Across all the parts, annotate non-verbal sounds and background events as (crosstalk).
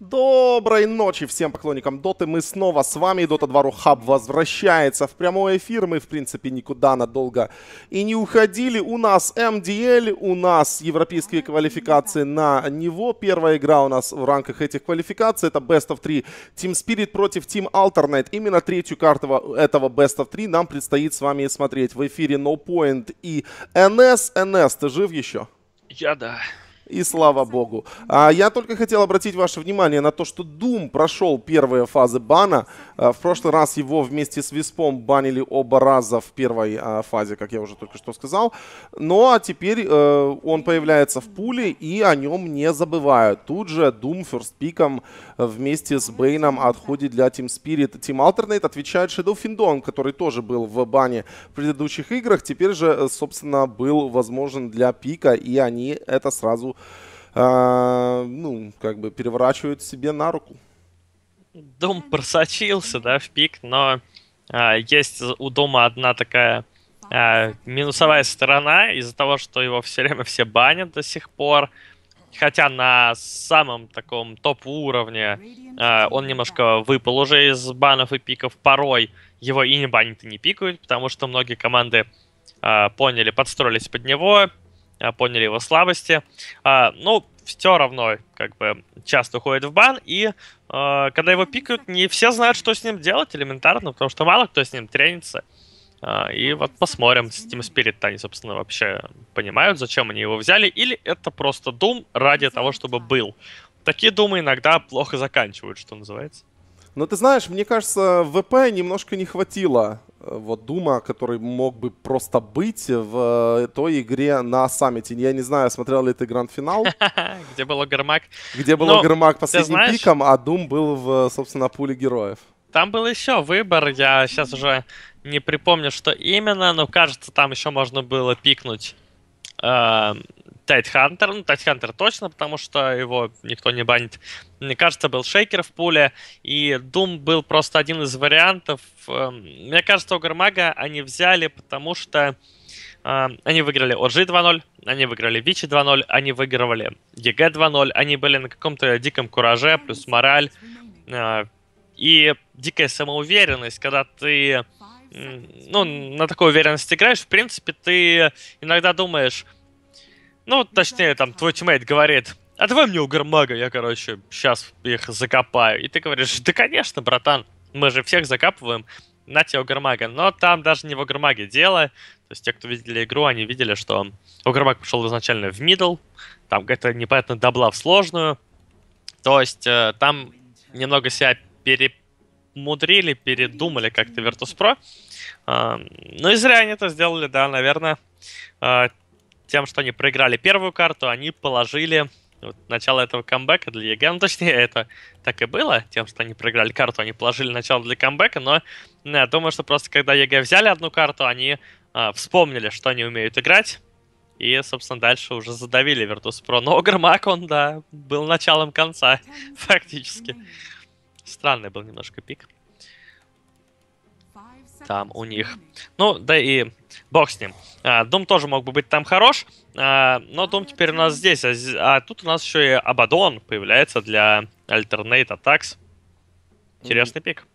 Доброй ночи всем поклонникам Доты. Мы снова с вами. Дота 2 Рухаб возвращается в прямой эфир. Мы, в принципе, никуда надолго и не уходили. У нас МДЛ, у нас европейские квалификации на него. Первая игра у нас в рамках этих квалификаций. Это Best of 3 Team Spirit против Team Alternate. Именно третью карту этого Best of 3 нам предстоит с вами смотреть в эфире No Point и NS. NS, ты жив еще? Я да и слава богу. А я только хотел обратить ваше внимание на то, что Doom прошел первые фазы бана. А, в прошлый раз его вместе с Виспом банили оба раза в первой а, фазе, как я уже только что сказал. Ну а теперь э, он появляется в пуле и о нем не забывают. Тут же Doom пиком э, вместе с Бейном отходит для Team Spirit. Team Alternate отвечает Shadow Findon, который тоже был в бане в предыдущих играх. Теперь же, э, собственно, был возможен для пика, и они это сразу э, ну, как бы переворачивают себе на руку. Дом просочился, да, в пик, но э, есть у дома одна такая э, минусовая сторона из-за того, что его все время все банят до сих пор. Хотя на самом таком топ-уровне э, он немножко выпал уже из банов и пиков. Порой его и не банят, и не пикают, потому что многие команды э, поняли, подстроились под него, а, поняли его слабости. А, ну, все равно, как бы, часто уходит в бан, и а, когда его пикают, не все знают, что с ним делать элементарно, потому что мало кто с ним тренится. И вот посмотрим, с Team Spirit они, собственно, вообще понимают, зачем они его взяли, или это просто дум ради того, чтобы был. Такие думы иногда плохо заканчивают, что называется. Но ты знаешь, мне кажется, ВП немножко не хватило э, вот Дума, который мог бы просто быть в э, той игре на саммите. Я не знаю, смотрел ли ты гранд-финал. (laughs) Где был Гармак. Где был Гармак последним знаешь... пиком, а Дум был в, э, собственно, пуле героев. Там был еще выбор, я сейчас уже не припомню, что именно, но кажется, там еще можно было пикнуть эм, Тайтхантер, ну, Тайтхантер точно, потому что его никто не банит. Мне кажется, был Шейкер в пуле, и Дум был просто один из вариантов. Эм, мне кажется, Огрмага они взяли, потому что эм, они выиграли OG 2-0, они выиграли Вичи 2-0, они выигрывали ЕГЭ 2-0, они были на каком-то диком кураже, плюс мораль, э, и дикая самоуверенность, когда ты ну, на такой уверенности играешь, в принципе, ты иногда думаешь, ну, точнее, там твой тиммейт говорит, а давай мне угормага, я, короче, сейчас их закопаю. И ты говоришь, да, конечно, братан, мы же всех закапываем, на тебе угормага. Но там даже не в угормаге дело. То есть те, кто видели игру, они видели, что угармаг пошел изначально в мидл, там какая-то непонятно дабла в сложную. То есть э, там немного себя перемудрили, передумали как-то Virtus.pro. Э, ну и зря они это сделали, да, наверное. Э, тем, что они проиграли первую карту, они положили вот, начало этого камбэка для ЕГЭ. Ну, точнее, это так и было, тем, что они проиграли карту, они положили начало для камбэка, но ну, э, я думаю, что просто когда ЕГЭ взяли одну карту, они а, вспомнили, что они умеют играть, и, собственно, дальше уже задавили Virtus.pro. Но Огрмак, он, да, был началом конца, (laughs) фактически. Странный был немножко пик там у них. Ну, да и бог с ним. А, тоже мог бы быть там хорош, а, но Дум теперь у нас здесь. А, а тут у нас еще и Абадон появляется для Alternate Attacks. Интересный mm пик.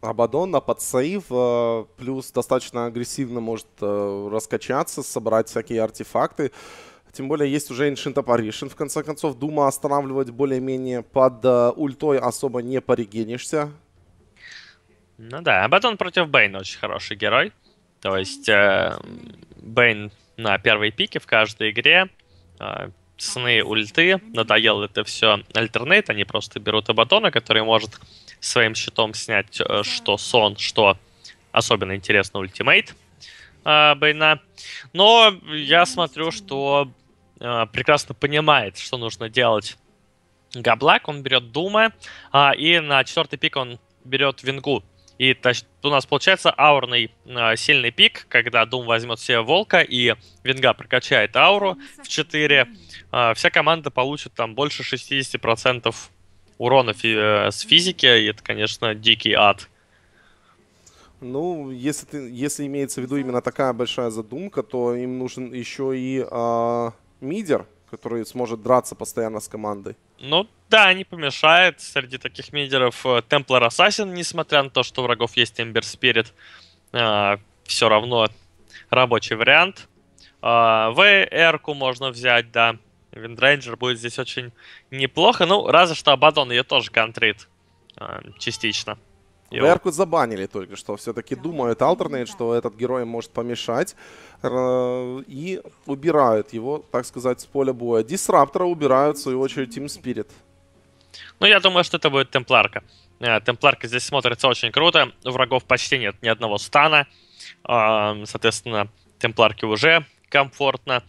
Абадон на подсейв, а, плюс достаточно агрессивно может э, раскачаться, собрать всякие артефакты. Тем более есть уже Ancient Apparition. В конце концов, Дума останавливать более-менее под э, ультой особо не порегенишься. Ну да, Абадон против Бэйна очень хороший герой. То есть э, Бэйн на первой пике в каждой игре. Э, сны ульты, надоел это все альтернейт, они просто берут Абатона, который может своим щитом снять э, что сон, что особенно интересно ультимейт э, Бэйна. Но я смотрю, что э, прекрасно понимает, что нужно делать Габлак, он берет Дума, э, и на четвертый пик он берет Вингу, и у нас получается аурный э, сильный пик, когда Дум возьмет себе волка и Венга прокачает ауру в 4. Э, а, вся команда получит там больше 60% урона фи- э, с физики, и это, конечно, дикий ад. Ну, если, ты, если имеется в виду именно такая большая задумка, то им нужен еще и э, мидер, который сможет драться постоянно с командой. Ну да, не помешает. Среди таких мидеров э, Темплар Ассасин, несмотря на то, что врагов есть Эмбер Спирит, э, все равно рабочий вариант. А, э, VR-ку можно взять, да. Виндрейнджер будет здесь очень неплохо. Ну, разве что Абадон ее тоже контрит э, частично. Верку забанили только что. Все-таки думают Alternate, что этот герой может помешать. Э, и убирают его, так сказать, с поля боя. Дисраптора убирают, в свою очередь, Team Spirit. Ну, я думаю, что это будет Темпларка. Э, Темпларка здесь смотрится очень круто. врагов почти нет ни одного стана. Э, соответственно, Темпларке уже комфортно.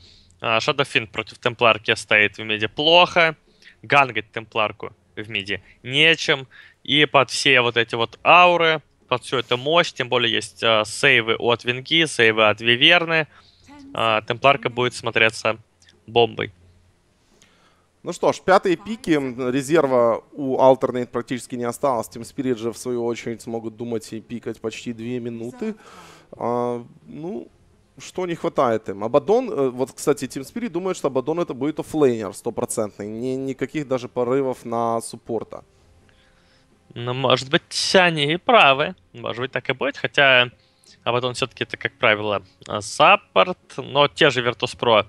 Шадофин против Темпларки стоит в меди плохо. Гангать Темпларку в миде нечем. И под все вот эти вот ауры, под всю эту мощь, тем более есть э, сейвы от Венги, сейвы от Виверны, э, Темпларка будет смотреться бомбой. Ну что ж, пятые пики резерва у Alternate практически не осталось. Тим Spirit же, в свою очередь, смогут думать и пикать почти две минуты. А, ну, что не хватает им? Абадон, э, вот, кстати, Тим Spirit думает, что Абадон это будет оффлейнер стопроцентный. Ни, никаких даже порывов на суппорта. Ну, может быть, они и правы. Может быть, так и будет, хотя Абадон все-таки это, как правило, саппорт. Но те же Virtus.pro,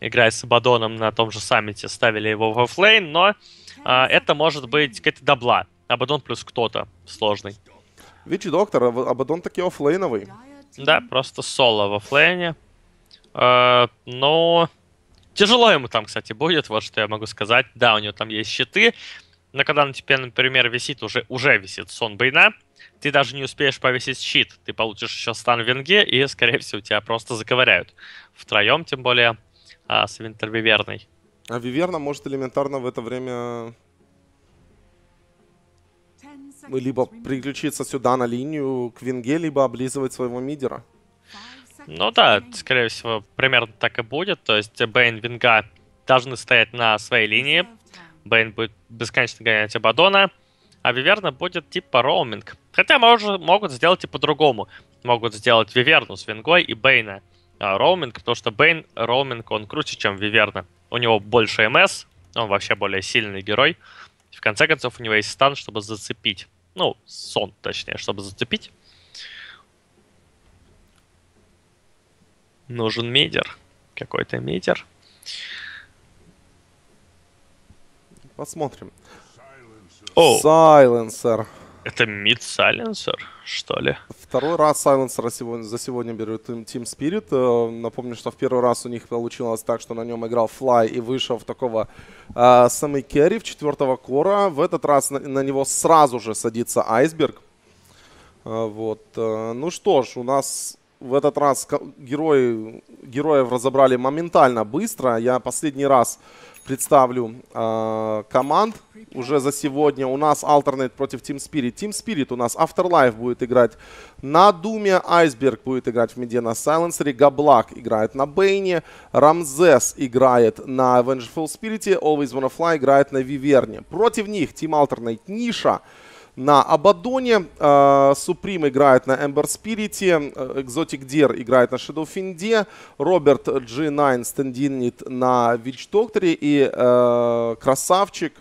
играя с Абадоном на том же саммите, ставили его в оффлейн, но а, это может быть какая-то дабла Абадон плюс кто-то сложный. Вичи Доктор, а Абадон таки оффлейновый. Да, просто соло в оффлейне. А, но тяжело ему там, кстати, будет, вот что я могу сказать. Да, у него там есть щиты, но когда на тебе, например, висит уже, уже висит сон Бейна, ты даже не успеешь повесить щит. Ты получишь еще стан Венге, и, скорее всего, тебя просто заковыряют. Втроем, тем более, а, с Винтервиверной. А Виверна может элементарно в это время либо приключиться сюда на линию к Винге, либо облизывать своего мидера. Ну да, скорее всего, примерно так и будет. То есть Бейн Винга должны стоять на своей линии, Бейн будет бесконечно гонять Абадона, а Виверна будет типа роуминг. Хотя может, могут сделать и по-другому. Могут сделать Виверну с Вингой и Бейна а, роуминг, потому что Бейн роуминг, он круче, чем Виверна. У него больше МС, он вообще более сильный герой. В конце концов, у него есть стан, чтобы зацепить. Ну, сон, точнее, чтобы зацепить. Нужен мидер. Какой-то мидер. Посмотрим. О, Сайленсер. Это мид Сайленсер, что ли? Второй раз Сайленсера сегодня, за сегодня берет Team Spirit. Э, напомню, что в первый раз у них получилось так, что на нем играл Fly и вышел в такого э, самый керри в четвертого кора. В этот раз на, на него сразу же садится Айсберг. Э, вот. Э, ну что ж, у нас в этот раз герои, героев разобрали моментально, быстро. Я последний раз представлю э, команд уже за сегодня. У нас Alternate против Team Spirit. Team Spirit у нас Afterlife будет играть на Думе, Айсберг будет играть в меде на Сайленсере, Габлак играет на Бейне, Рамзес играет на Vengeful Spirit, Always Wanna Fly играет на Виверне. Против них Team Alternate Ниша. Nisha на Абадоне, а, Supreme играет на Эмбер Спирите, Экзотик Дер играет на Шедоу Финде, Роберт G9 стендинит на Witch Doctor и э, Красавчик,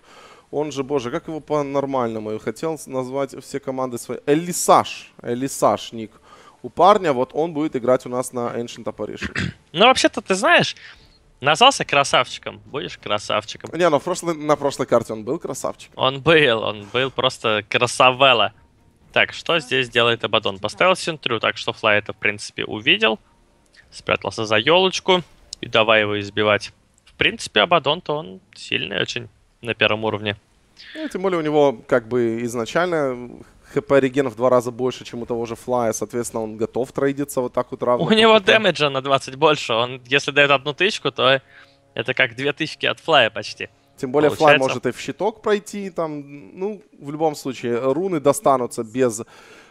он же, боже, как его по-нормальному, я хотел назвать все команды свои, Элисаж, Элисаж ник у парня, вот он будет играть у нас на Ancient Apparition. Ну, вообще-то, ты знаешь, Назвался красавчиком, будешь красавчиком. Не, ну в на прошлой карте он был красавчиком. Он был, он был просто красавела. Так, что здесь делает Абадон? Поставил Синтрю, так что Флай это, в принципе, увидел. Спрятался за елочку и давай его избивать. В принципе, Абадон-то он сильный очень на первом уровне. Ну, тем более у него как бы изначально хп реген в два раза больше, чем у того же Флая, соответственно, он готов трейдиться вот так вот равно. У него дэмэджа на 20 больше, он если дает одну тычку, то это как две тычки от Флая почти. Тем более Получается. Флай может и в щиток пройти, там, ну, в любом случае, руны достанутся без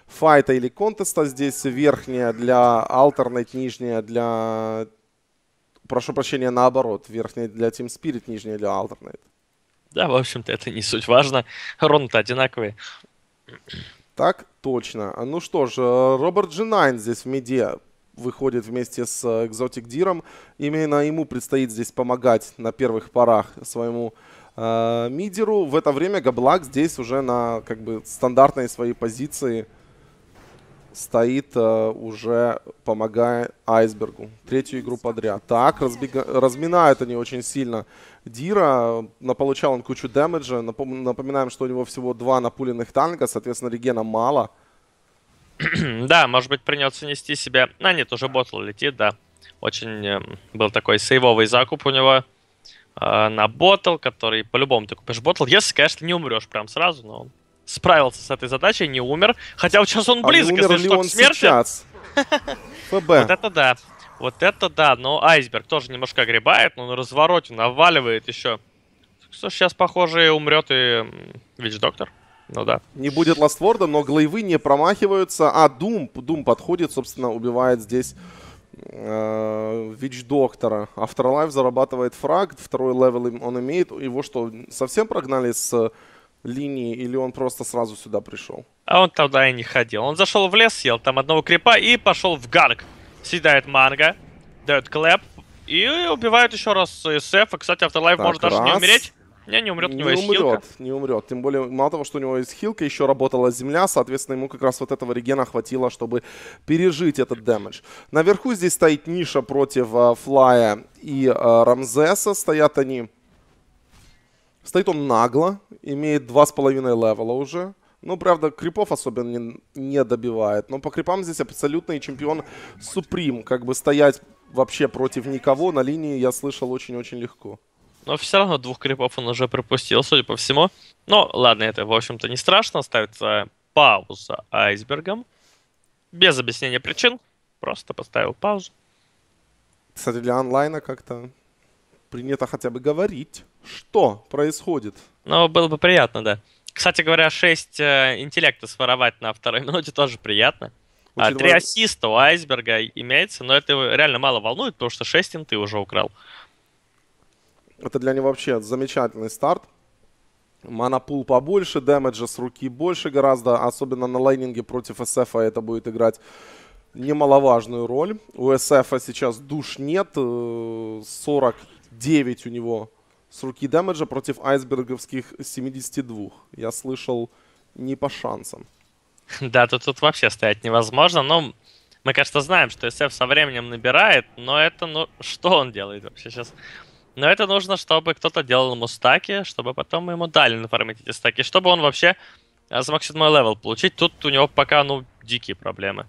файта или контеста. Здесь верхняя для Alternate, нижняя для... Прошу прощения, наоборот. Верхняя для Team Spirit, нижняя для Alternate. Да, в общем-то, это не суть важно. Руны-то одинаковые. Так точно. Ну что ж, э, Роберт Джинайн здесь в медиа выходит вместе с э, Экзотик Диром. Именно ему предстоит здесь помогать на первых порах своему э, мидеру. В это время Габлак здесь уже на как бы стандартной своей позиции – стоит э, уже помогая Айсбергу. Третью игру подряд. Так, разбега... разминают они очень сильно Дира. Наполучал он кучу дэмэджа. Напом... Напоминаем, что у него всего два напуленных танка, соответственно, регена мало. (clears throat) да, может быть, придется нести себя... А, нет, уже ботл летит, да. Очень э, был такой сейвовый закуп у него э, на ботл, который по-любому ты купишь ботл, если, конечно, не умрешь прям сразу, но справился с этой задачей, не умер. Хотя вот сейчас он а близко, а если что, он к смерти. Сейчас? (laughs) ФБ. Вот это да. Вот это да. Но айсберг тоже немножко огребает, но на развороте наваливает еще. Что сейчас, похоже, умрет и Вич Доктор. Ну да. Не будет ластворда, но глейвы не промахиваются. А, Дум. Дум подходит, собственно, убивает здесь э, Вич Доктора. Afterlife зарабатывает фраг, второй левел он имеет. Его что, совсем прогнали с линии, или он просто сразу сюда пришел? А он тогда и не ходил. Он зашел в лес, съел там одного крипа и пошел в гарг. Съедает манго, дает клэп и убивает еще раз СФ. кстати, Afterlife так, может раз. даже не умереть. Не, не умрет, у него не есть умрет, хилка. Не умрет, тем более, мало того, что у него есть хилка, еще работала земля, соответственно, ему как раз вот этого регена хватило, чтобы пережить этот дэмэдж. Наверху здесь стоит ниша против э, Флая и э, Рамзеса, стоят они Стоит он нагло, имеет 2,5 левела уже. Ну, правда, крипов особенно не, не добивает. Но по крипам здесь абсолютный чемпион Суприм. Как бы стоять вообще против никого на линии я слышал очень-очень легко. Но все равно двух крипов он уже пропустил, судя по всему. Но ну, ладно, это, в общем-то, не страшно. Ставится пауза айсбергом. Без объяснения причин. Просто поставил паузу. Кстати, для онлайна как-то принято хотя бы говорить, что происходит. Ну, было бы приятно, да. Кстати говоря, 6 э, интеллекта своровать на второй минуте тоже приятно. А, Учитывая... Три ассиста у Айсберга имеется, но это его реально мало волнует, потому что 6 инты уже украл. Это для него вообще замечательный старт. Манапул побольше, дэмэджа с руки больше гораздо, особенно на лайнинге против СФа это будет играть немаловажную роль. У СФа сейчас душ нет, 40 э, 9 у него с руки дэмэджа против айсберговских 72. Я слышал не по шансам. (laughs) Да, тут, тут вообще стоять невозможно. Но мы, конечно, знаем, что СФ со временем набирает, но это, ну, что он делает вообще сейчас? Но это нужно, чтобы кто-то делал ему стаки, чтобы потом мы ему дали нафармить эти стаки, чтобы он вообще за максимальный левел получить. Тут у него пока, ну, дикие проблемы.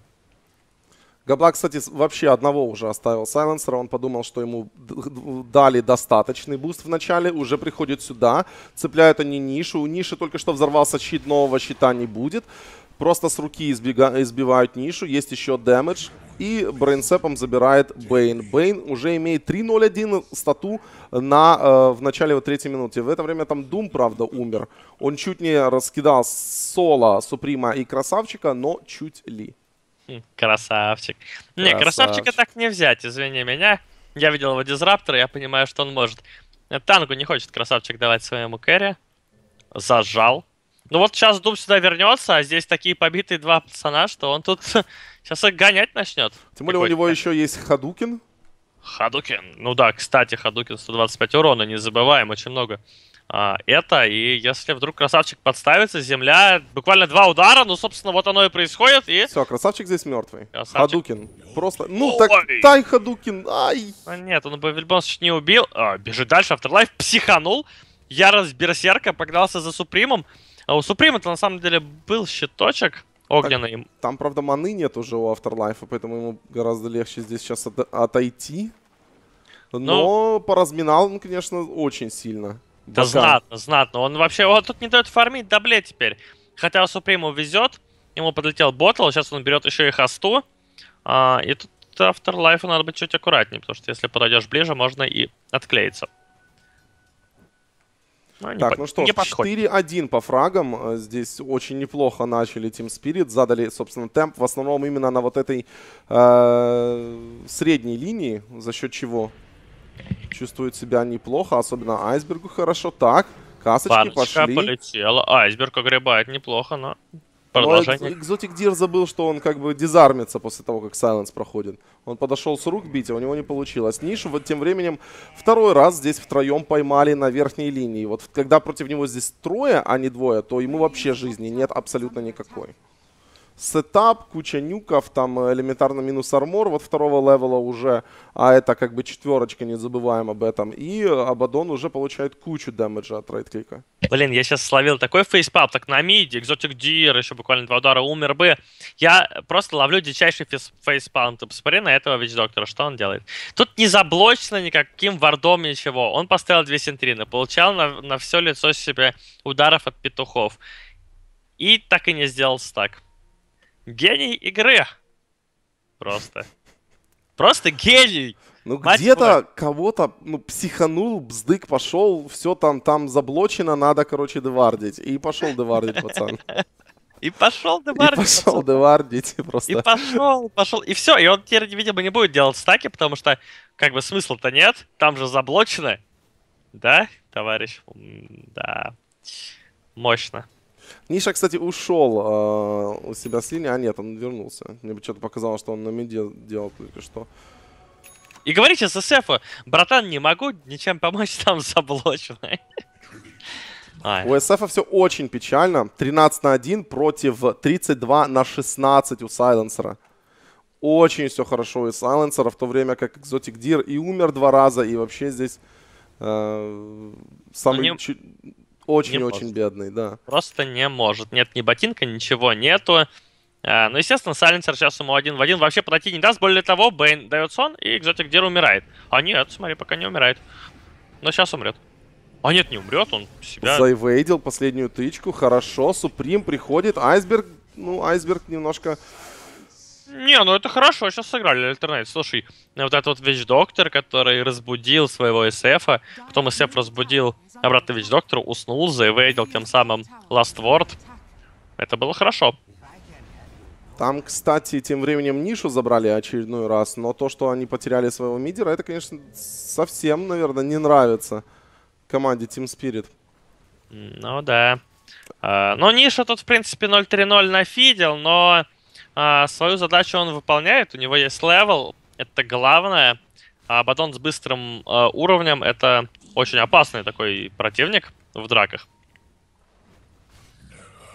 Габла, кстати, вообще одного уже оставил сайленсера. Он подумал, что ему дали достаточный буст в начале. Уже приходит сюда. Цепляют они нишу. У ниши только что взорвался щит, нового щита не будет. Просто с руки избега... избивают нишу. Есть еще дэмэдж. И брейнсепом забирает Бейн. Бейн уже имеет 3-0-1 стату на, э, в начале вот третьей минуте. В это время там Дум, правда, умер. Он чуть не раскидал соло Суприма и Красавчика, но чуть ли. Красавчик. Не, красавчика так не взять, извини меня. Я видел его дизраптора, я понимаю, что он может. Тангу не хочет красавчик давать своему кэри. Зажал. Ну вот сейчас Дуб сюда вернется, а здесь такие побитые два пацана, что он тут (laughs) сейчас их гонять начнет. Тем более у него еще есть Хадукин. Хадукин. Ну да, кстати, Хадукин 125 урона, не забываем, очень много. А, это, и если вдруг красавчик подставится, земля, буквально два удара, ну, собственно, вот оно и происходит, и... Все, красавчик здесь мертвый. Красавчик. Хадукин. Просто, ну, Ой. так, тай, Хадукин, ай! А нет, он бы в любом случае не убил, а, бежит дальше, Afterlife психанул, ярость Берсерка, погнался за Супримом, а у суприма это на самом деле был щиточек, огненный. Так, там, правда, маны нет уже у Afterlife, поэтому ему гораздо легче здесь сейчас от отойти. Ну. Но ну, поразминал он, конечно, очень сильно. Да Бокал. знатно, знатно. Он вообще, его тут не дает фармить, да блядь теперь. Хотя Суприму везет, ему подлетел ботл, сейчас он берет еще и Хасту. А, и тут Afterlife надо быть чуть аккуратнее, потому что если подойдешь ближе, можно и отклеиться. Но ну, так, под... ну что ж, 4-1 по фрагам. Э, здесь очень неплохо начали Team Spirit. Задали, собственно, темп в основном именно на вот этой э, средней линии, за счет чего Чувствует себя неплохо, особенно Айсбергу хорошо. Так, касочки Парочка пошли. полетела. Айсберг огребает неплохо, но ну, продолжение. Экзотик Дир забыл, что он как бы дизармится после того, как Сайленс проходит. Он подошел с рук бить, а у него не получилось. Нишу вот тем временем второй раз здесь втроем поймали на верхней линии. Вот когда против него здесь трое, а не двое, то ему вообще жизни нет абсолютно никакой сетап, куча нюков, там э, элементарно минус армор вот второго левела уже, а это как бы четверочка, не забываем об этом. И э, Абадон уже получает кучу дэмэджа от рейдклика. Блин, я сейчас словил такой фейспап, так на миде, экзотик дир, еще буквально два удара, умер бы. Я просто ловлю дичайший фейспаун. Ты посмотри на этого вич-доктора, что он делает. Тут не заблочено никаким вардом ничего. Он поставил две синтрины, получал на, на все лицо себе ударов от петухов. И так и не сделал стак. Гений игры. Просто. Просто гений. Ну где-то кого-то ну, психанул, бздык пошел, все там, там заблочено, надо, короче, девардить. И пошел девардить, пацан. И пошел девардить. И пошел девардить (laughs) просто. И пошел, пошел. И все, и он теперь, видимо, не будет делать стаки, потому что как бы смысла-то нет. Там же заблочено. Да, товарищ? Да. Мощно. Ниша, кстати, ушел э, у себя с линии. А нет, он вернулся. Мне бы что-то показалось, что он на меде делал только что. И говорите с СФ, братан, не могу ничем помочь, (laughs) там заблочено. А, у СФ все очень печально. 13 на 1 против 32 на 16 у Сайленсера. Очень все хорошо у Сайленсера, в то время как Экзотик Дир и умер два раза, и вообще здесь э, самый... Очень-очень очень бедный, да. Просто не может. Нет ни ботинка, ничего нету. А, ну, естественно, Сайленсер сейчас ему один в один вообще подойти не даст. Более того, Бэйн дает сон, и Экзотик Дир умирает. А нет, смотри, пока не умирает. Но сейчас умрет. А нет, не умрет, он себя... Зайвейдил последнюю тычку, хорошо, Суприм приходит, Айсберг, ну, Айсберг немножко не, ну это хорошо, сейчас сыграли альтернатив. Слушай, вот этот вот доктор, который разбудил своего СФа, потом СФ разбудил обратно вещдоктора, уснул, заэвейдил тем самым Last Word. Это было хорошо. Там, кстати, тем временем нишу забрали очередной раз, но то, что они потеряли своего мидера, это, конечно, совсем, наверное, не нравится команде Team Spirit. Ну да. А, но ну, ниша тут, в принципе, 0-3-0 нафидел, но а, свою задачу он выполняет, у него есть левел, это главное. А батон с быстрым а, уровнем это очень опасный такой противник в драках.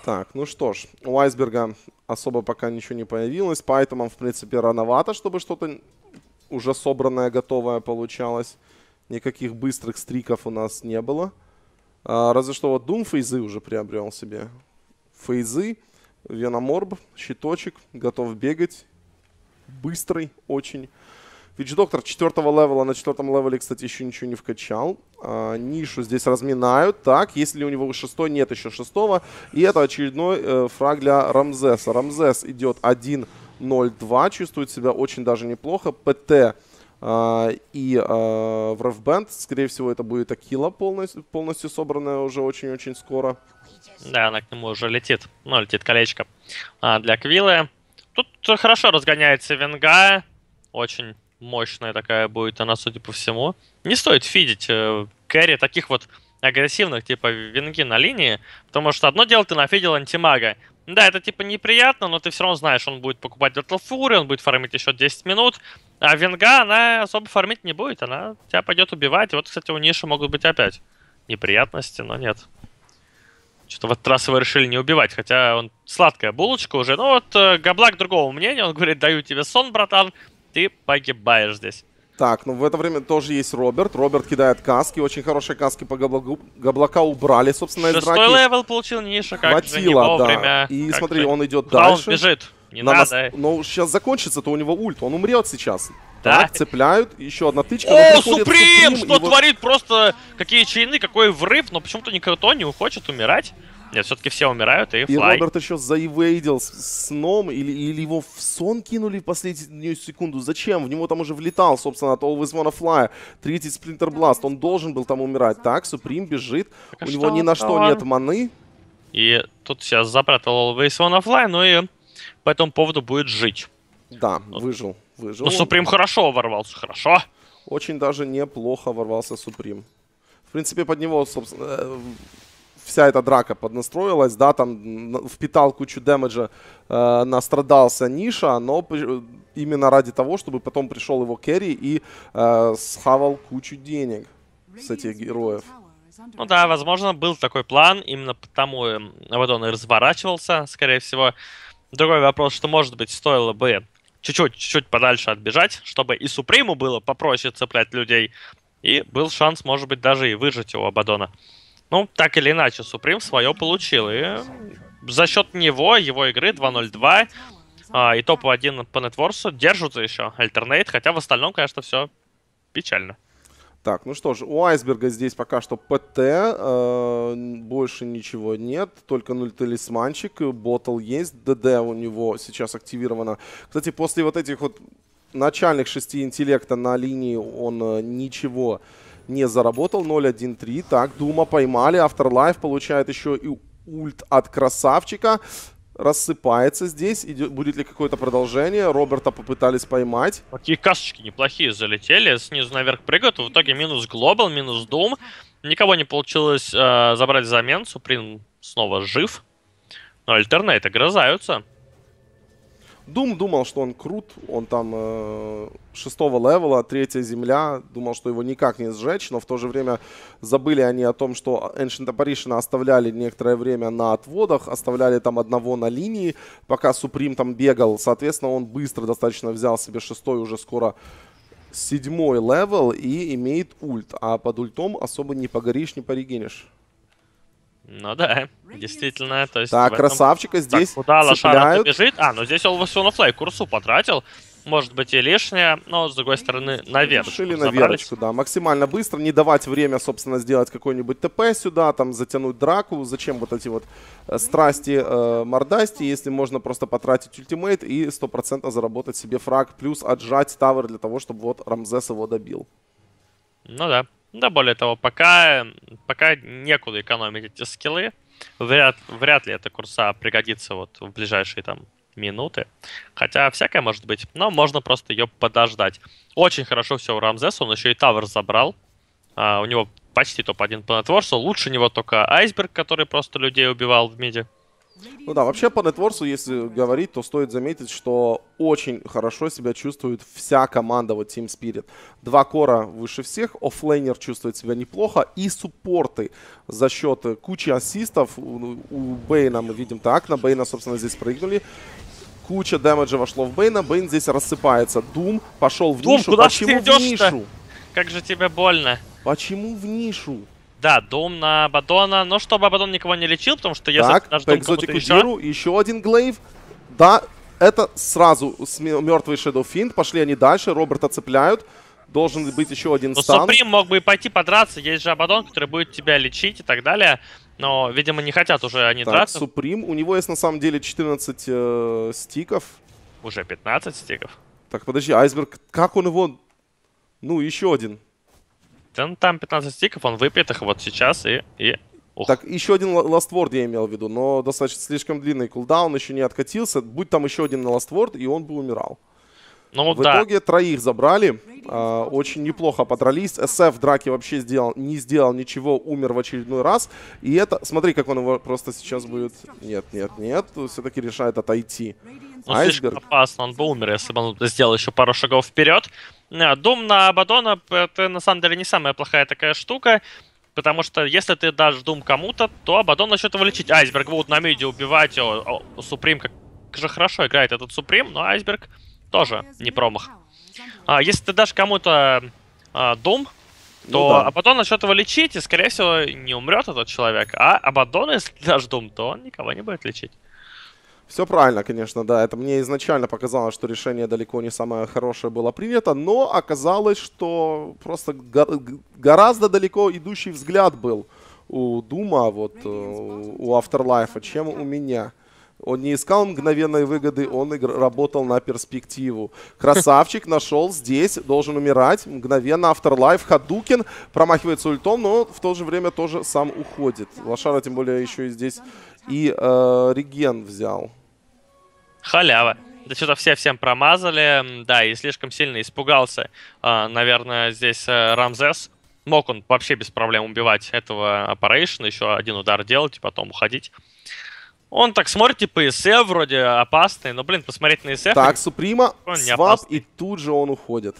Так, ну что ж, у Айсберга особо пока ничего не появилось. поэтому в принципе, рановато, чтобы что-то уже собранное, готовое получалось. Никаких быстрых стриков у нас не было. А, разве что вот Doom фейзы уже приобрел себе. Фейзы. Веноморб, щиточек, готов бегать. Быстрый очень. Вич Доктор четвертого левела. На четвертом левеле, кстати, еще ничего не вкачал. А, нишу здесь разминают. Так, если у него шестой, нет еще шестого. И это очередной э, фраг для Рамзеса. Рамзес идет 1-0-2. Чувствует себя очень даже неплохо. ПТ а, и а, в Ревбенд, скорее всего, это будет Акила полностью, полностью собранная уже очень-очень скоро. Да, она к нему уже летит. Ну, летит колечко а, для Квилы. Тут хорошо разгоняется Венга. Очень мощная такая будет она, судя по всему. Не стоит фидить э, кэрри таких вот агрессивных, типа Венги на линии, потому что одно дело ты нафидил антимага, да, это типа неприятно, но ты все равно знаешь, он будет покупать Battle Fury, он будет фармить еще 10 минут, а Венга, она особо фармить не будет, она тебя пойдет убивать, и вот, кстати, у Ниши могут быть опять неприятности, но нет. Что-то в этот раз его решили не убивать, хотя он сладкая булочка уже. Ну вот э, Габлак другого мнения, он говорит, даю тебе сон, братан, ты погибаешь здесь. Так, ну в это время тоже есть Роберт. Роберт кидает каски. Очень хорошие каски по габлаку. Габлака убрали, собственно, из Шестой драки. левел получил Ниша, как Хватило, же не Да. И как смотри, ты... он идет Куда дальше. Он бежит. Не На надо. Нас... Но сейчас закончится-то у него ульт. Он умрет сейчас. Да. Так, цепляют. Еще одна тычка. О, Суприм! Суприм! Что вот... творит? Просто какие чайны, какой врыв. Но почему-то никто не хочет умирать. Нет, все-таки все умирают, и, и флай. Роберт еще заивейдил сном, или, или его в сон кинули в последнюю секунду. Зачем? В него там уже влетал, собственно, от Always Wanna Fly. Третий Splinter Blast, он должен был там умирать. Так, Суприм бежит, так, а у него ни на что нет маны. И тут сейчас запрятал Always Wanna Fly, ну и по этому поводу будет жить. Да, ну, выжил, выжил. Ну, Суприм хорошо ворвался, хорошо. Очень даже неплохо ворвался Суприм. В принципе, под него, собственно, э, вся эта драка поднастроилась, да, там впитал кучу дэмэджа, э, настрадался Ниша, но э, именно ради того, чтобы потом пришел его керри и э, схавал кучу денег с этих героев. Ну да, возможно, был такой план, именно потому э, вот он и разворачивался, скорее всего. Другой вопрос, что, может быть, стоило бы чуть-чуть, чуть-чуть подальше отбежать, чтобы и Суприму было попроще цеплять людей, и был шанс, может быть, даже и выжить у Абадона. Ну, так или иначе, Суприм свое получил. И за счет него, его игры 2.02 а, и топ-1 по нетворсу держатся еще альтернейт, хотя в остальном, конечно, все печально. Так, ну что ж, у Айсберга здесь пока что ПТ, э, больше ничего нет, только нуль талисманчик, ботл есть, ДД у него сейчас активировано. Кстати, после вот этих вот начальных шести интеллекта на линии он э, ничего не заработал. 0-1-3. Так, Дума поймали. Afterlife получает еще и ульт от красавчика. Рассыпается здесь. Идет, будет ли какое-то продолжение? Роберта попытались поймать. Какие касочки неплохие залетели. Снизу наверх прыгают. В итоге минус Глобал, минус Дум. Никого не получилось э, забрать взамен. Суприм снова жив. Но альтернейты грозаются Дум думал, что он крут, он там э, шестого левела, третья земля, думал, что его никак не сжечь, но в то же время забыли они о том, что Ancient Apparition оставляли некоторое время на отводах, оставляли там одного на линии, пока Суприм там бегал, соответственно, он быстро достаточно взял себе шестой уже скоро седьмой левел и имеет ульт, а под ультом особо не погоришь, не порегенишь. Ну да, действительно. То есть да, этом... здесь так, куда лошара бежит? А, ну здесь он все на флай курсу потратил. Может быть и лишнее, но с другой стороны наверх. Решили наверх да, Максимально быстро, не давать время, собственно, сделать какой-нибудь ТП сюда, там затянуть драку. Зачем вот эти вот э, страсти, э, мордасти, если можно просто потратить ультимейт и стопроцентно заработать себе фраг. Плюс отжать тавер для того, чтобы вот Рамзес его добил. Ну да. Да, более того, пока, пока некуда экономить эти скиллы. Вряд, вряд ли эта курса пригодится вот в ближайшие там минуты. Хотя всякое может быть, но можно просто ее подождать. Очень хорошо все у Рамзеса, он еще и тавер забрал. А, у него почти топ-1 по натворству. Лучше него только Айсберг, который просто людей убивал в миде. Ну да, вообще по нетворсу, если говорить, то стоит заметить, что очень хорошо себя чувствует вся команда вот Team Spirit. Два кора выше всех, оффлейнер чувствует себя неплохо, и суппорты за счет кучи ассистов. У ну, Бейна мы видим так, на Бейна, собственно, здесь прыгнули куча дэмэджа вошло в Бейна. Бейн здесь рассыпается. Дум пошел в Дум, нишу. Куда Почему ты в нишу? Как же тебе больно. Почему в нишу? Да, дом на Бадона. но чтобы Бадон никого не лечил, потому что я так, наш по Doom экзотику Диру, еще... один Глейв. Да, это сразу мертвый Shadow Fiend. Пошли они дальше, Роберта цепляют. Должен быть еще один ну, стан. Суприм мог бы и пойти подраться. Есть же Абадон, который будет тебя лечить и так далее. Но, видимо, не хотят уже они так, драться. Суприм, у него есть на самом деле 14 э, стиков. Уже 15 стиков. Так, подожди, Айсберг, как он его... Ну, еще один он ну, там 15 стиков, он выпьет их вот сейчас и... и... Ух. Так, еще один Last Word я имел в виду, но достаточно слишком длинный кулдаун, еще не откатился. Будь там еще один Last Word, и он бы умирал. Ну, в да. итоге троих забрали. Э, очень неплохо подрались. СФ в драке вообще сделал, не сделал ничего, умер в очередной раз. И это... Смотри, как он его просто сейчас будет... Нет, нет, нет. Все-таки решает отойти. Ну, Айсберг. слишком опасно. Он бы умер, если бы он сделал еще пару шагов вперед. Э, дум на Абадона — это, на самом деле, не самая плохая такая штука. Потому что если ты дашь дум кому-то, то Абадон начнет его лечить. Айсберг будут на миде убивать его. Суприм как же хорошо играет этот Суприм, но Айсберг... Тоже не промах. А, если ты дашь кому-то а, дум, ну то ну, да. Абадон начнет его лечить, и, скорее всего, не умрет этот человек. А Абадон, если ты дашь дум, то он никого не будет лечить. Все правильно, конечно, да. Это мне изначально показалось, что решение далеко не самое хорошее было принято, но оказалось, что просто гораздо далеко идущий взгляд был у Дума, вот э, у Afterlife, чем у меня. Он не искал мгновенной выгоды, он работал на перспективу. Красавчик нашел здесь, должен умирать. Мгновенно Afterlife. Хадукин промахивается ультом, но в то же время тоже сам уходит. Лошара, тем более, еще и здесь и э, реген взял. Халява. Да что-то все всем промазали, да, и слишком сильно испугался, э, наверное, здесь э, Рамзес. Мог он вообще без проблем убивать этого Аппарейшена, еще один удар делать и потом уходить. Он так смотрит, типа, ИСФ вроде опасный, но, блин, посмотреть на ИСФ... Так, Суприма, (laughs) свап, и тут же он уходит.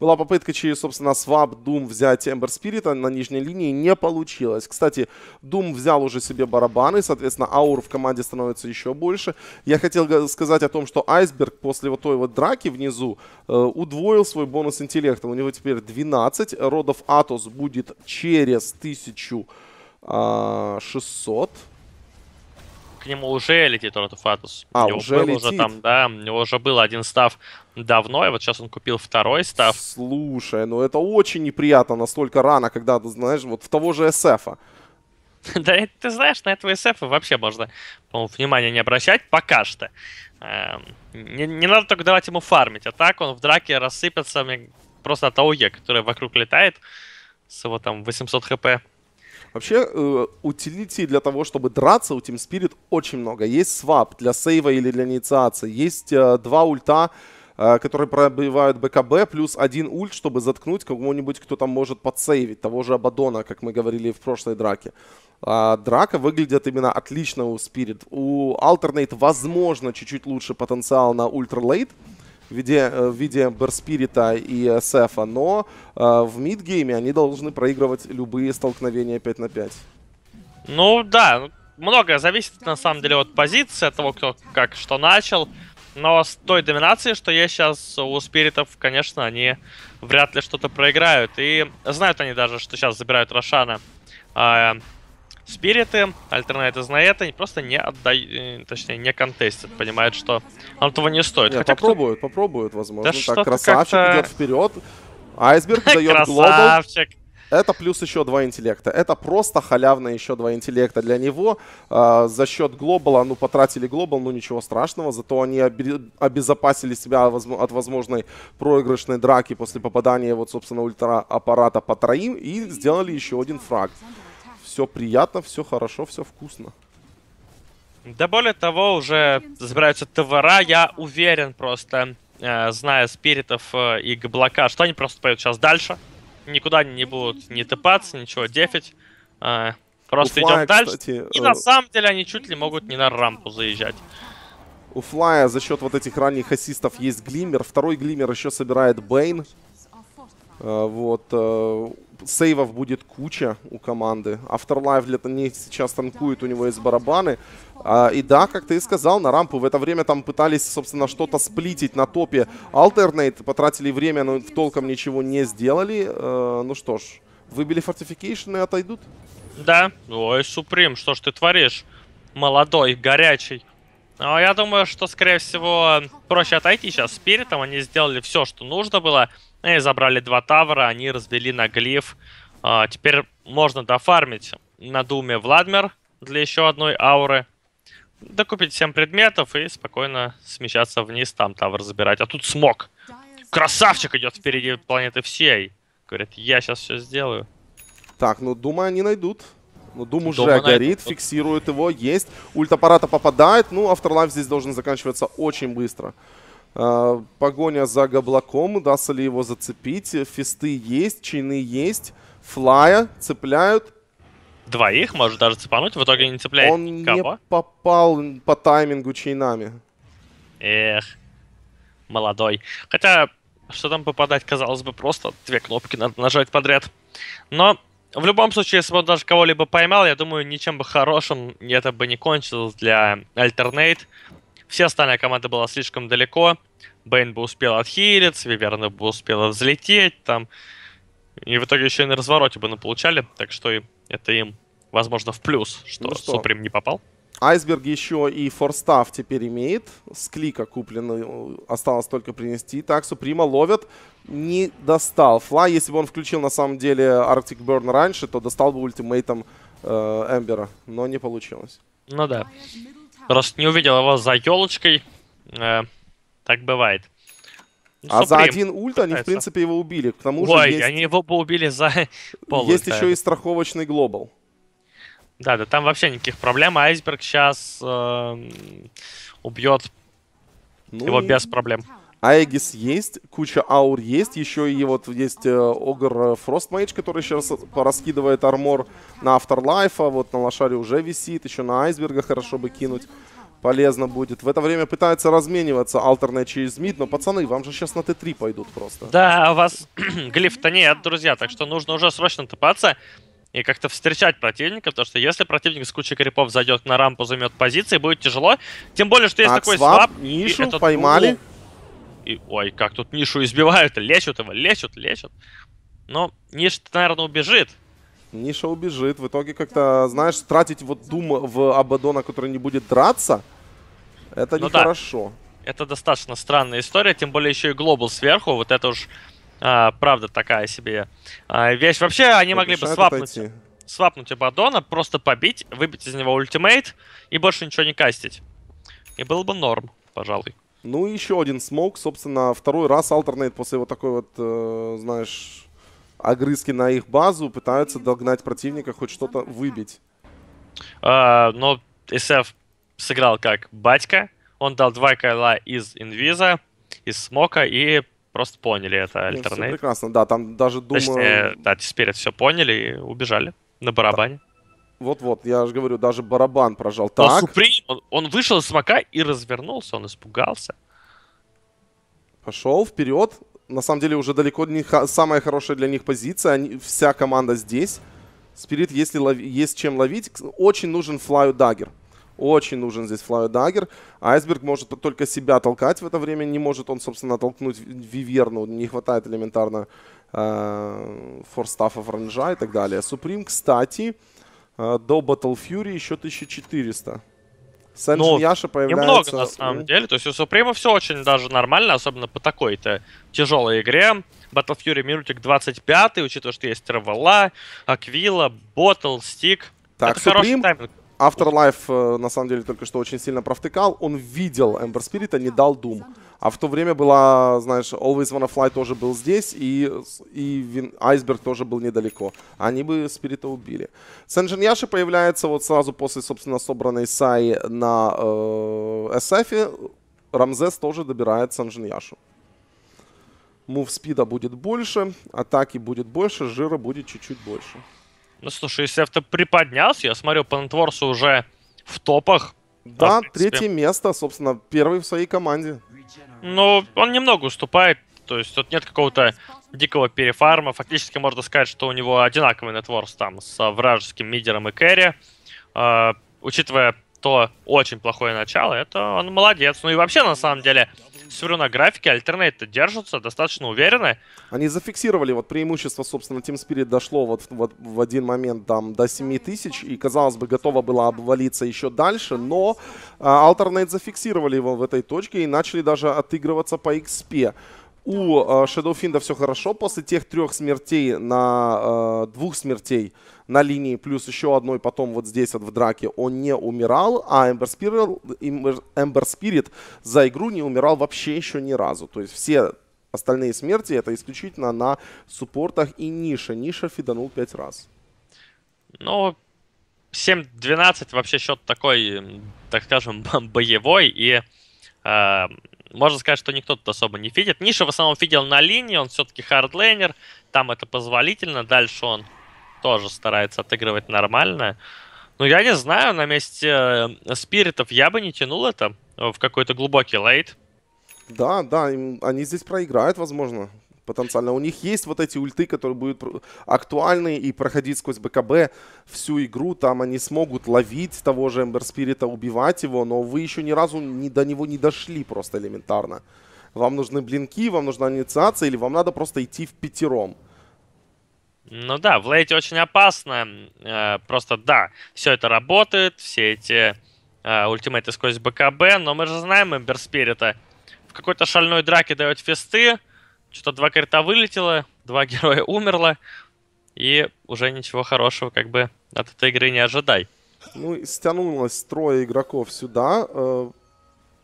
Была попытка через, собственно, свап Дум взять Эмбер Спирита на нижней линии, не получилось. Кстати, Дум взял уже себе барабаны, соответственно, аур в команде становится еще больше. Я хотел сказать о том, что Айсберг после вот той вот драки внизу э, удвоил свой бонус интеллекта. У него теперь 12, родов Атос будет через 1600 к нему уже летит Ротуфатус. А, у него уже был летит? уже там, да, у него уже был один став давно, и вот сейчас он купил второй став. Слушай, ну это очень неприятно настолько рано, когда, ты знаешь, вот в того же СФа. (laughs) Да, ты знаешь, на этого СФ вообще можно, по-моему, внимания не обращать пока что. Эм, не, не надо только давать ему фармить, а так он в драке рассыпется мне просто от АОЕ, которая вокруг летает с его там 800 хп. Вообще, э, утилити для того, чтобы драться у Team Spirit очень много. Есть свап для сейва или для инициации. Есть э, два ульта, э, которые пробивают БКБ, плюс один ульт, чтобы заткнуть кого-нибудь, кто там может подсейвить. Того же Абадона, как мы говорили в прошлой драке. А, драка выглядит именно отлично у Spirit. У Alternate, возможно, чуть-чуть лучше потенциал на ультралейт. -лейт в виде, э, в виде Берспирита и Сефа, э, но э, в мидгейме они должны проигрывать любые столкновения 5 на 5. Ну да, многое зависит на самом деле от позиции, от того, кто как что начал. Но с той доминацией, что есть сейчас у спиритов, конечно, они вряд ли что-то проиграют. И знают они даже, что сейчас забирают Рошана. А, спириты, альтернаты на это, просто не отдают, э, точнее, не контестят, понимают, что оно того не стоит. Нет, Хотя попробуют, кто... попробуют, возможно. Да так, красавчик идет вперед, айсберг (laughs) дает глобал. Это плюс еще два интеллекта. Это просто халявно еще два интеллекта для него. Э, за счет глобала, ну, потратили глобал, ну, ничего страшного. Зато они обезопасили себя от возможной проигрышной драки после попадания, вот, собственно, ультра-аппарата по троим. И сделали еще один фраг все приятно, все хорошо, все вкусно. Да более того, уже забираются ТВРа, я уверен просто, э, зная спиритов э, и Габлака, что они просто поют сейчас дальше. Никуда они не будут не тыпаться, ничего дефить. Э, просто идем дальше. Кстати, и на э, самом деле они чуть ли могут не на рампу заезжать. У Флая за счет вот этих ранних ассистов есть Глиммер. Второй Глиммер еще собирает Бейн. Э, вот. Э, сейвов будет куча у команды. Afterlife для них сейчас танкует, у него есть барабаны. А, и да, как ты и сказал, на рампу в это время там пытались, собственно, что-то сплитить на топе. Alternate потратили время, но в толком ничего не сделали. Э, ну что ж, выбили фортификейшн и отойдут. Да. Ой, Суприм, что ж ты творишь? Молодой, горячий. Но ну, я думаю, что, скорее всего, проще отойти сейчас с Спиритом. Они сделали все, что нужно было. Ну, и забрали два тавра, они развели на глиф. А, теперь можно дофармить на думе Владмер для еще одной ауры. Докупить 7 предметов и спокойно смещаться вниз, там тавр забирать. А тут смог. Красавчик идет впереди планеты всей. Говорит, я сейчас все сделаю. Так, ну думаю, они найдут. Ну, Дум уже Дома горит, найдут. фиксирует его, есть. Ульт аппарата попадает, ну, Afterlife здесь должен заканчиваться очень быстро. А, погоня за Гоблаком, удастся ли его зацепить. Фисты есть, чины есть. Флая цепляют. Двоих, может даже цепануть, в итоге не цепляет Он никого. не попал по таймингу чинами. Эх, молодой. Хотя, что там попадать, казалось бы, просто две кнопки надо нажать подряд. Но в любом случае, если бы он даже кого-либо поймал, я думаю, ничем бы хорошим это бы не кончилось для Alternate. Вся остальная команда была слишком далеко. Бэйн бы успел отхилиться, Виверна бы успела взлететь там. И в итоге еще и на развороте бы получали, так что и это им, возможно, в плюс, что, ну что? Суприм не попал. Айсберг еще и форстав теперь имеет. С клика куплено, осталось только принести. Так, Суприма ловят. Не достал фла. Если бы он включил, на самом деле, Arctic Burn раньше, то достал бы ультимейтом э, Эмбера. Но не получилось. Ну да. Просто не увидел его за елочкой. Э, так бывает. Ну, а за один ульт пытается. они, в принципе, его убили. К тому Ой, же есть... они его бы убили за (laughs) пол Есть еще и страховочный глобал. Да, да, там вообще никаких проблем. Айсберг сейчас э, эм, убьет ну, его без проблем. Аегис есть, куча аур есть, еще и вот есть э, Огр Фростмейдж, э, который сейчас пораскидывает армор на Afterlife, а вот на Лошаре уже висит, еще на Айсберга хорошо бы кинуть, полезно будет. В это время пытается размениваться Алтерная через мид, но, пацаны, вам же сейчас на Т3 пойдут просто. Да, а у вас (clears throat) глиф-то нет, друзья, так что нужно уже срочно топаться и как-то встречать противника, потому что если противник с кучей крипов зайдет на рампу, займет позиции, будет тяжело. Тем более, что есть так, такой свап. свап нишу, и этот... поймали. Угол и, ой, как тут Нишу избивают, лечат его, лечат, лечат. Но Ниша, наверное, убежит. Ниша убежит. В итоге как-то, знаешь, тратить вот думу в Абадона, который не будет драться, это ну нехорошо. Да. Это достаточно странная история, тем более еще и Глобал сверху. Вот это уж а, правда такая себе а, вещь. Вообще, они Что могли бы свапнуть, отойти? свапнуть Абадона, просто побить, выбить из него ультимейт и больше ничего не кастить. И было бы норм, пожалуй. Ну и еще один смок, собственно, второй раз Alternate после вот такой вот, э, знаешь, огрызки на их базу пытаются догнать противника, хоть что-то выбить. А, но SF сыграл как батька. Он дал два кайла из инвиза, из смока и просто поняли это альтернатив. Прекрасно, да, там даже думаю... Точнее, да, теперь все поняли и убежали на барабане. Да. Вот-вот, я же говорю, даже барабан прожал. Но так. Супри, он, он вышел из смока и развернулся, он испугался. Пошел вперед. На самом деле уже далеко не самая хорошая для них позиция. Они, вся команда здесь. Спирит, если лови, есть чем ловить, очень нужен флаю дагер. Очень нужен здесь флаю дагер. Айсберг может только себя толкать в это время. Не может он, собственно, толкнуть Виверну. Не хватает элементарно э, форстафа франжа и так далее. Суприм, кстати, а, до Battle Fury еще 1400. Сэнджин ну, Яша появляется... Немного, на самом деле. То есть у Суприма все очень даже нормально, особенно по такой-то тяжелой игре. Battle Fury минутик 25, учитывая, что есть Равала, Аквила, Ботл, Стик. Так, Это Supreme... хороший тайминг. Afterlife, э, на самом деле, только что очень сильно провтыкал. Он видел Эмбер Спирита, не дал дум. А в то время была, знаешь, Always Wanna Fly тоже был здесь, и, и Айсберг тоже был недалеко. Они бы Спирита убили. Сэнджин Яши появляется вот сразу после, собственно, собранной Саи на э, Эсэфе. Рамзес тоже добирает Сэнджин Яшу. Мув спида будет больше, атаки будет больше, жира будет чуть-чуть больше. Ну слушай, если авто приподнялся, я смотрю, Пантворс уже в топах. Да, да третье место, собственно, первый в своей команде. Но ну, он немного уступает, то есть тут нет какого-то дикого перефарма. Фактически можно сказать, что у него одинаковый нетворс там с вражеским мидером и кэрри. Э, а, учитывая то очень плохое начало, это он молодец. Ну и вообще, на самом деле, все равно графики альтернейты держатся достаточно уверенно. Они зафиксировали вот преимущество, собственно, Team Spirit дошло вот, вот в один момент там до 7 тысяч, и, казалось бы, готово было обвалиться еще дальше, но а, Alternate зафиксировали его в этой точке и начали даже отыгрываться по XP. У Shadowfind а, все хорошо. После тех трех смертей на а, двух смертей на линии, плюс еще одной потом вот здесь вот в драке, он не умирал, а Эмбер Spirit, Эмбер Спирит за игру не умирал вообще еще ни разу. То есть все остальные смерти это исключительно на суппортах и нише. Ниша фиданул пять раз. Ну, 7-12 вообще счет такой, так скажем, (laughs) боевой. И э, можно сказать, что никто тут особо не фидит. Ниша в основном фидел на линии, он все-таки хардлейнер, там это позволительно, дальше он тоже старается отыгрывать нормально. Ну, я не знаю, на месте э, спиритов я бы не тянул это э, в какой-то глубокий лейт. Да, да, им, они здесь проиграют, возможно потенциально. У них есть вот эти ульты, которые будут актуальны и проходить сквозь БКБ всю игру. Там они смогут ловить того же Эмбер Спирита, убивать его, но вы еще ни разу не, до него не дошли просто элементарно. Вам нужны блинки, вам нужна инициация, или вам надо просто идти в пятером. Ну да, в лейте очень опасно. Э, просто да, все это работает, все эти э, ультимейты сквозь БКБ, но мы же знаем Эмбер Спирита. В какой-то шальной драке дает фисты что то два карта вылетело, два (laughs) героя умерло, и уже ничего хорошего как бы от этой игры не ожидай. Ну, стянулось трое игроков сюда. Э,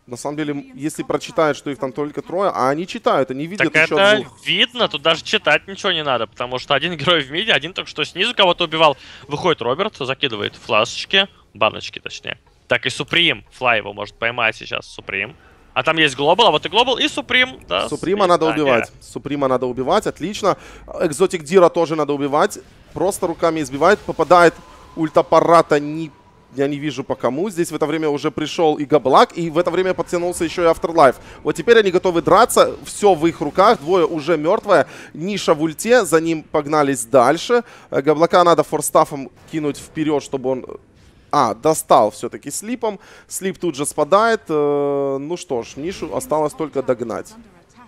на самом деле, если прочитают, что их там только трое, а они читают, они видят так еще это двух. видно, тут даже читать ничего не надо, потому что один (laughs) герой в миде, один только что снизу кого-то убивал. Выходит Роберт, закидывает фласочки, баночки точнее. Так и Суприм, Флай его может поймать сейчас, Суприм. А там есть глобал, а вот и глобал, и Суприм. Да, Суприма надо убивать. Суприма надо убивать, отлично. Экзотик Дира тоже надо убивать. Просто руками избивает, попадает ультапарата не я не вижу по кому. Здесь в это время уже пришел и Габлак, и в это время подтянулся еще и Afterlife. Вот теперь они готовы драться, все в их руках, двое уже мертвые. Ниша в ульте, за ним погнались дальше. Э, Габлака надо форстафом кинуть вперед, чтобы он а, достал все-таки слипом. Слип тут же спадает. Э, ну что ж, Нишу осталось только догнать.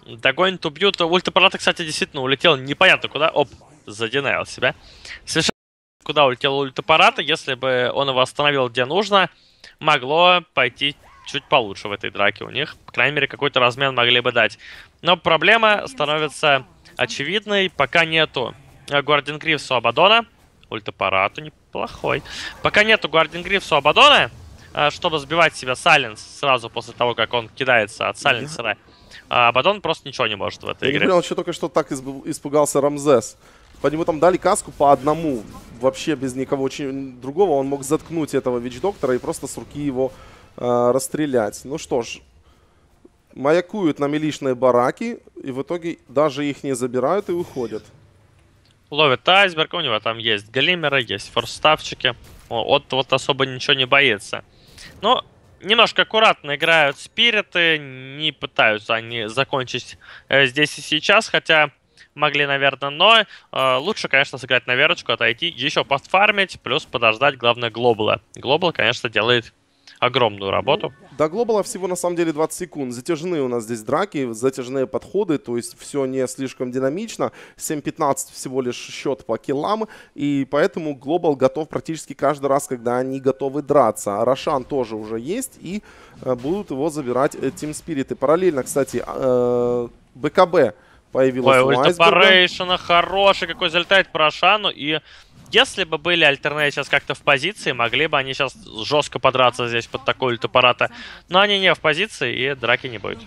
Догонит, убьют. Ультапарата, кстати, действительно улетел непонятно куда. Оп, заденаил себя. Совершенно куда улетел ультапарата. Если бы он его остановил где нужно, могло пойти чуть получше в этой драке у них. По крайней мере, какой-то размен могли бы дать. Но проблема становится очевидной, пока нету Гордон у Абадона. Ультапарат неплохой. Пока нету Гвардин Грифсу Абадона, э, чтобы сбивать себя Сайленс сразу после того, как он кидается от Сайленсера. Я... А Абадон просто ничего не может в этой Я игре. Я не понял, что только что так испугался Рамзес. По нему там дали каску по одному, вообще без никого очень другого. Он мог заткнуть этого ВИЧ-доктора и просто с руки его э, расстрелять. Ну что ж, маякуют на милишные бараки, и в итоге даже их не забирают и уходят ловит айсберг, у него там есть галимеры, есть форставчики. От вот особо ничего не боится. Но немножко аккуратно играют спириты, не пытаются они закончить э, здесь и сейчас, хотя могли, наверное, но э, лучше, конечно, сыграть на верочку, отойти, еще подфармить, плюс подождать, главное, глобала. Глобал, конечно, делает огромную работу. До глобала всего на самом деле 20 секунд. Затяжные у нас здесь драки, затяжные подходы, то есть все не слишком динамично. 7-15 всего лишь счет по киллам, и поэтому глобал готов практически каждый раз, когда они готовы драться. А Рошан тоже уже есть, и э, будут его забирать э, Team Spirit. И параллельно, кстати, а, БКБ появилась Ой, у Айсберга. хороший, какой залетает по Рошану, и если бы были альтернейты сейчас как-то в позиции, могли бы они сейчас жестко подраться здесь под такой ультапарата. Но они не в позиции, и драки не будет.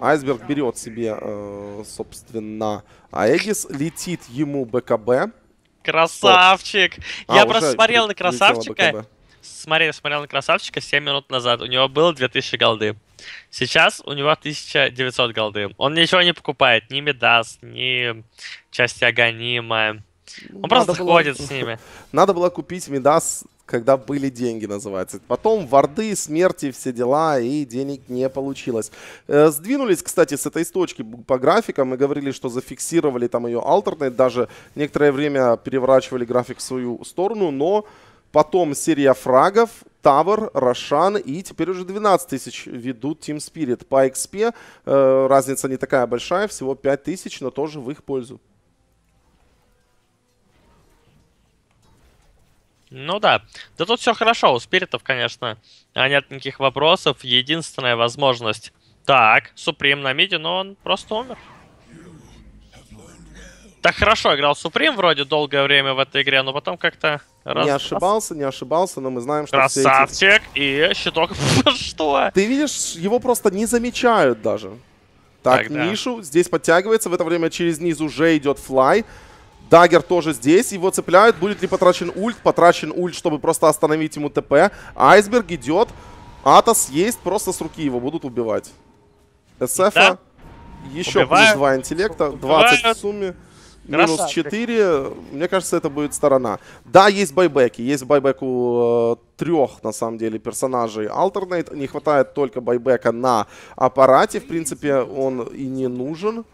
Айсберг берет себе, э, собственно, Аэгис. Летит ему БКБ. Красавчик! А, Я просто смотрел на красавчика. Смотрел, смотрел на красавчика 7 минут назад. У него было 2000 голды. Сейчас у него 1900 голды. Он ничего не покупает. Ни Медас, ни части Аганима, он просто было... ходит с ними. (laughs) Надо было купить Мидас, когда были деньги, называется. Потом варды, смерти, все дела, и денег не получилось. Э, сдвинулись, кстати, с этой точки по графикам. Мы говорили, что зафиксировали там ее алтернет. Даже некоторое время переворачивали график в свою сторону, но... Потом серия фрагов, тавер, Рошан и теперь уже 12 тысяч ведут Team Spirit. По XP э, разница не такая большая, всего 5 тысяч, но тоже в их пользу. Ну да. Да тут все хорошо. У спиритов, конечно, нет никаких вопросов. Единственная возможность. Так, Суприм на миде, но он просто умер. Так хорошо играл Суприм вроде долгое время в этой игре, но потом как-то... Раз... Не ошибался, не ошибался, но мы знаем, что Красавчик эти... и щиток. (laughs) что? Ты видишь, его просто не замечают даже. Так, Тогда. Нишу здесь подтягивается, в это время через низ уже идет Флай. Дагер тоже здесь. Его цепляют. Будет ли потрачен ульт? Потрачен ульт, чтобы просто остановить ему ТП. Айсберг идет. Атос есть. Просто с руки его будут убивать. СФ. Да. Еще Убиваю. плюс 2 интеллекта. 20 Убиваю. в сумме. Минус Красавчик. 4. Мне кажется, это будет сторона. Да, есть байбеки. Есть байбек у э, трех, на самом деле, персонажей Alternate. Не хватает только байбека на аппарате. В принципе, он и не нужен.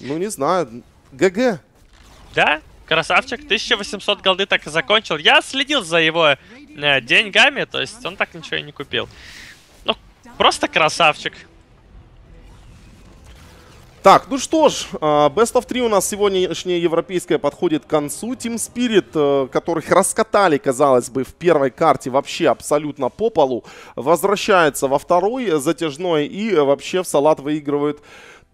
Ну, не знаю. ГГ. Да, красавчик, 1800 голды так и закончил. Я следил за его э, деньгами, то есть он так ничего и не купил. Ну, просто красавчик. Так, ну что ж, э, Best of 3 у нас сегодняшняя европейская подходит к концу. Team Spirit, э, которых раскатали, казалось бы, в первой карте вообще абсолютно по полу, возвращается во второй затяжной и вообще в салат выигрывает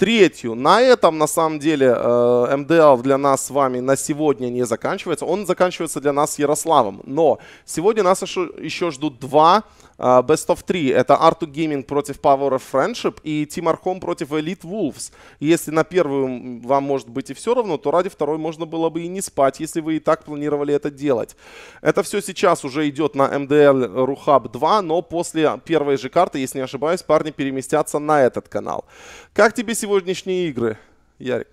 третью. На этом, на самом деле, э, МДЛ для нас с вами на сегодня не заканчивается. Он заканчивается для нас с Ярославом. Но сегодня нас еще ждут два а, Best of 3 — это Artu Gaming против Power of Friendship и Team Arkham против Elite Wolves. Если на первую вам может быть и все равно, то ради второй можно было бы и не спать, если вы и так планировали это делать. Это все сейчас уже идет на MDL Ruhab 2, но после первой же карты, если не ошибаюсь, парни переместятся на этот канал. Как тебе сегодняшние игры, Ярик?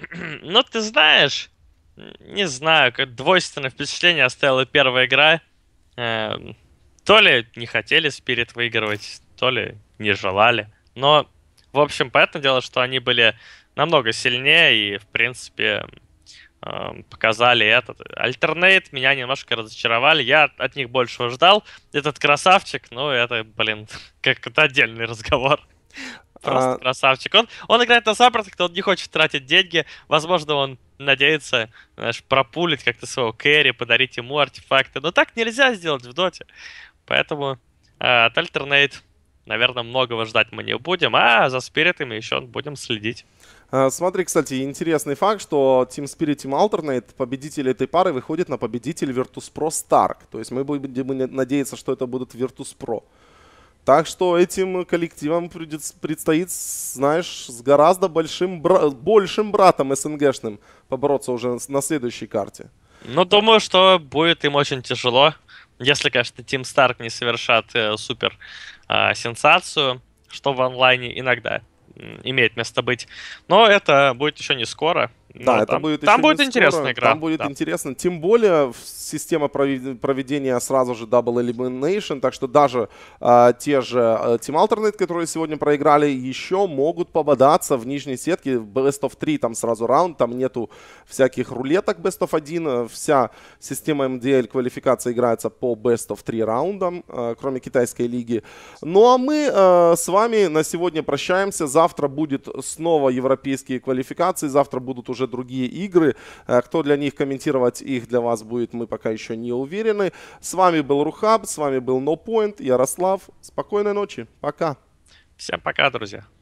(clears throat) Ну, ты знаешь, не знаю, как двойственное впечатление оставила первая игра. Эм, то ли не хотели Спирит выигрывать, то ли не желали. Но, в общем, понятное дело, что они были намного сильнее и, в принципе, эм, показали этот. Альтернейт меня немножко разочаровали. Я от них больше ждал. Этот красавчик, ну, это, блин, (laughs) как это отдельный разговор. А. Просто а... красавчик. Он, он играет на саппортах, он не хочет тратить деньги. Возможно, он надеется, знаешь, пропулить как-то своего Кэри, подарить ему артефакты. Но так нельзя сделать в доте. Поэтому э, от Alternate, наверное, многого ждать мы не будем, а за спиритами еще будем следить. Э, смотри, кстати, интересный факт, что Team Spirit Team Alternate, победитель этой пары, выходит на победитель Virtus.pro Stark. То есть мы будем надеяться, что это будут Virtus.pro. Так что этим коллективам предстоит, знаешь, с гораздо большим, бра- большим братом СНГшным побороться уже на следующей карте. Ну, думаю, что будет им очень тяжело, если, конечно, Тим Старк не совершат э, супер э, сенсацию, что в онлайне иногда имеет место быть. Но это будет еще не скоро. Да, ну, это там, будет Там будет интересная игра. Там будет да. интересно. Тем более система проведения сразу же Double Elimination, так что даже э, те же а, Team Alternate, которые сегодня проиграли, еще могут пободаться в нижней сетке. Best of 3 там сразу раунд, там нету всяких рулеток Best of 1. Вся система MDL квалификации играется по Best of 3 раундам, э, кроме китайской лиги. Ну а мы э, с вами на сегодня прощаемся. Завтра будет снова европейские квалификации, завтра будут уже уже другие игры. Э, кто для них комментировать их для вас будет, мы пока еще не уверены. С вами был Рухаб, с вами был No Point, Ярослав. Спокойной ночи, пока. Всем пока, друзья.